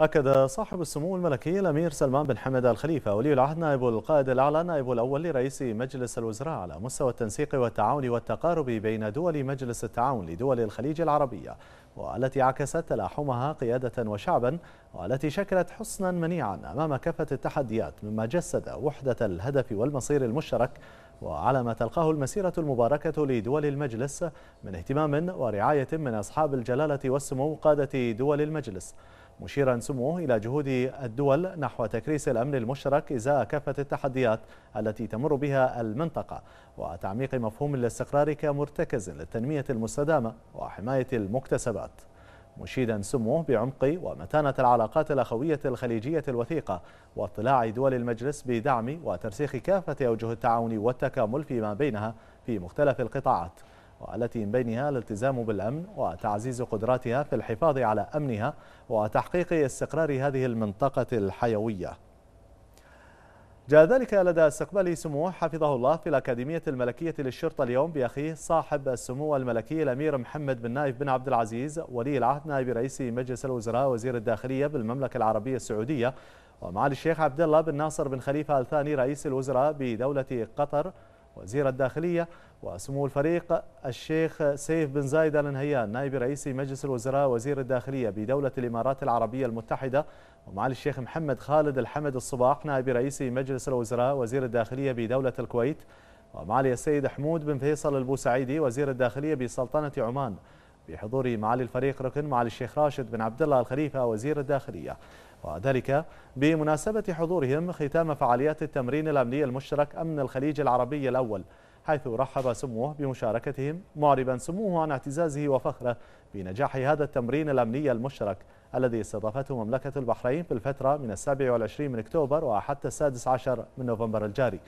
أكد صاحب السمو الملكي الأمير سلمان بن حمد الخليفة ولي العهد نائب القائد الأعلى نائب الأول لرئيس مجلس الوزراء على مستوى التنسيق والتعاون والتقارب بين دول مجلس التعاون لدول الخليج العربية والتي عكست تلاحمها قيادة وشعبا والتي شكلت حصنا منيعا أمام كافة التحديات مما جسد وحدة الهدف والمصير المشترك وعلى ما تلقاه المسيرة المباركة لدول المجلس من اهتمام ورعاية من أصحاب الجلالة والسمو قادة دول المجلس مشيرا سموه إلى جهود الدول نحو تكريس الأمن المشترك إزاء كافة التحديات التي تمر بها المنطقة وتعميق مفهوم الاستقرار كمرتكز للتنمية المستدامة وحماية المكتسبات مشيدا سموه بعمق ومتانة العلاقات الأخوية الخليجية الوثيقة واطلاع دول المجلس بدعم وترسيخ كافة أوجه التعاون والتكامل فيما بينها في مختلف القطاعات والتي من بينها الالتزام بالأمن وتعزيز قدراتها في الحفاظ على أمنها وتحقيق استقرار هذه المنطقة الحيوية جاء ذلك لدى استقبال سموه حفظه الله في الأكاديمية الملكية للشرطة اليوم بأخيه صاحب السمو الملكي الأمير محمد بن نايف بن عبد العزيز ولي العهد نائب رئيس مجلس الوزراء وزير الداخلية بالمملكة العربية السعودية ومعالي الشيخ عبد الله بن ناصر بن خليفة الثاني رئيس الوزراء بدولة قطر وزير الداخلية وسمو الفريق الشيخ سيف بن زايد آل نهيان نائب رئيس مجلس الوزراء وزير الداخلية بدولة الإمارات العربية المتحدة ومعالي الشيخ محمد خالد الحمد الصباح نائب رئيس مجلس الوزراء وزير الداخلية بدولة الكويت ومعالي السيد حمود بن فيصل البوسعيدي وزير الداخلية بسلطنة عمان بحضور معالي الفريق ركن معالي الشيخ راشد بن عبد الله الخليفة وزير الداخلية وذلك بمناسبة حضورهم ختام فعاليات التمرين الأمني المشترك أمن الخليج العربي الأول حيث رحب سموه بمشاركتهم معربا سموه عن اعتزازه وفخره بنجاح هذا التمرين الأمني المشترك الذي استضافته مملكة البحرين في الفترة من السابع والعشرين من أكتوبر وحتى السادس عشر من نوفمبر الجاري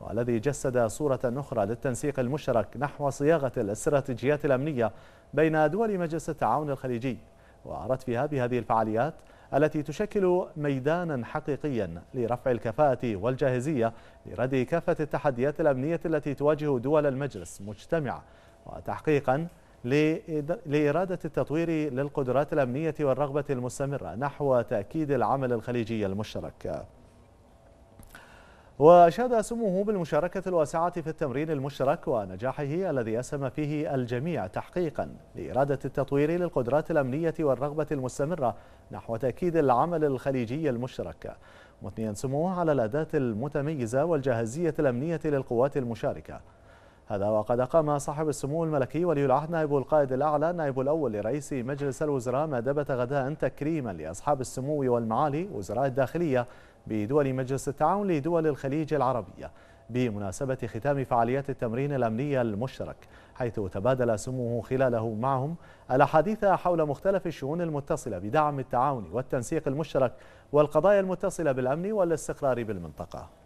والذي جسد صورة أخرى للتنسيق المشترك نحو صياغة الاستراتيجيات الأمنية بين دول مجلس التعاون الخليجي وأردت فيها بهذه الفعاليات التي تشكل ميدانا حقيقيا لرفع الكفاءة والجاهزية لرد كافة التحديات الأمنية التي تواجه دول المجلس مجتمعة وتحقيقا لإرادة التطوير للقدرات الأمنية والرغبة المستمرة نحو تأكيد العمل الخليجي المشترك وأشاد سموه بالمشاركة الواسعة في التمرين المشترك ونجاحه الذي أسهم فيه الجميع تحقيقا لإرادة التطوير للقدرات الأمنية والرغبة المستمرة نحو تأكيد العمل الخليجي المشترك مثنيا سموه على الأداة المتميزة والجاهزية الأمنية للقوات المشاركة هذا وقد أقام صاحب السمو الملكي ولي العهد نائب القائد الأعلى نائب الأول لرئيس مجلس الوزراء مأدبة غداء تكريما لأصحاب السمو والمعالي وزراء الداخلية بدول مجلس التعاون لدول الخليج العربية بمناسبة ختام فعاليات التمرين الأمني المشترك حيث تبادل سموه خلاله معهم الأحاديث حول مختلف الشؤون المتصلة بدعم التعاون والتنسيق المشترك والقضايا المتصلة بالأمن والاستقرار بالمنطقة